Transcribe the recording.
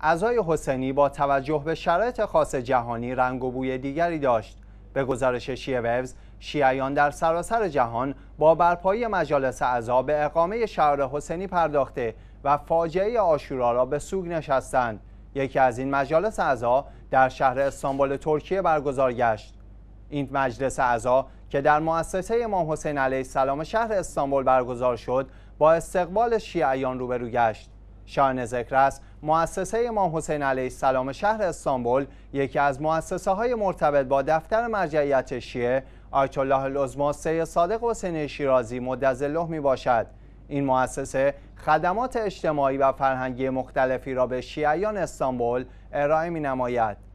ازای حسینی با توجه به شرایط خاص جهانی رنگ و بوی دیگری داشت به گزارش شیعه ویوز شیعیان در سراسر جهان با برپایی مجالس عزا به اقامه شهر حسینی پرداخته و فاجعه آشورا را به سوگ نشستند یکی از این مجالس عزا در شهر استانبول ترکیه برگزار گشت این مجلس عزا که در مؤسسه امام حسین علیه السلام شهر استانبول برگزار شد با استقبال شیعیان روبرو گشت شاهن ذکر است مؤسسه امام حسین علیه السلام شهر استانبول یکی از مؤسسه های مرتبط با دفتر مرجعیت شیعه آیت الله العظما سید صادق حسین شیرازی مدظله می باشد این مؤسسه خدمات اجتماعی و فرهنگی مختلفی را به شیعیان استانبول ارائه می نماید